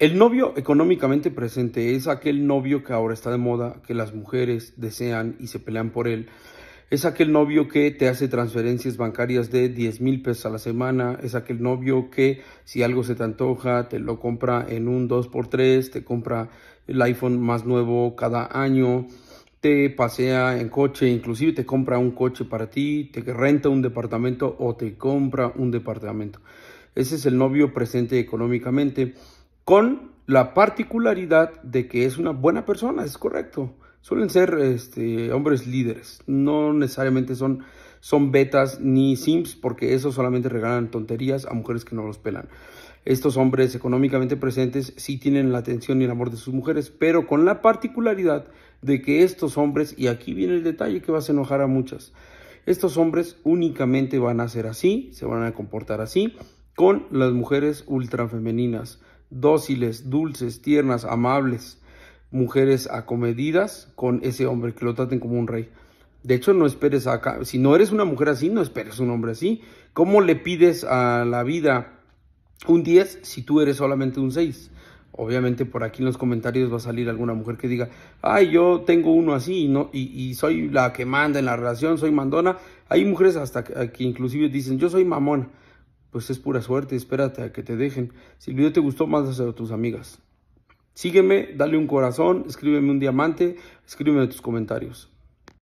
El novio económicamente presente es aquel novio que ahora está de moda, que las mujeres desean y se pelean por él. Es aquel novio que te hace transferencias bancarias de 10 mil pesos a la semana. Es aquel novio que si algo se te antoja, te lo compra en un 2x3, te compra el iPhone más nuevo cada año, te pasea en coche, inclusive te compra un coche para ti, te renta un departamento o te compra un departamento. Ese es el novio presente económicamente con la particularidad de que es una buena persona, es correcto. Suelen ser este, hombres líderes, no necesariamente son, betas ni sims, porque eso solamente regalan tonterías a mujeres que no los pelan. Estos hombres económicamente presentes sí tienen la atención y el amor de sus mujeres, pero con la particularidad de que estos hombres, y aquí viene el detalle que vas a enojar a muchas, estos hombres únicamente van a ser así, se van a comportar así con las mujeres ultrafemeninas dóciles, dulces, tiernas, amables, mujeres acomedidas con ese hombre, que lo traten como un rey. De hecho, no esperes acá, si no eres una mujer así, no esperes un hombre así. ¿Cómo le pides a la vida un 10 si tú eres solamente un 6? Obviamente por aquí en los comentarios va a salir alguna mujer que diga, ay, yo tengo uno así y, no, y, soy la que manda en la relación, soy mandona. Hay mujeres hasta que, que inclusive dicen, yo soy mamona. Pues es pura suerte, espérate a que te dejen. Si el video te gustó, mándaselo a tus amigas. Sígueme, dale un corazón, escríbeme un diamante, escríbeme tus comentarios.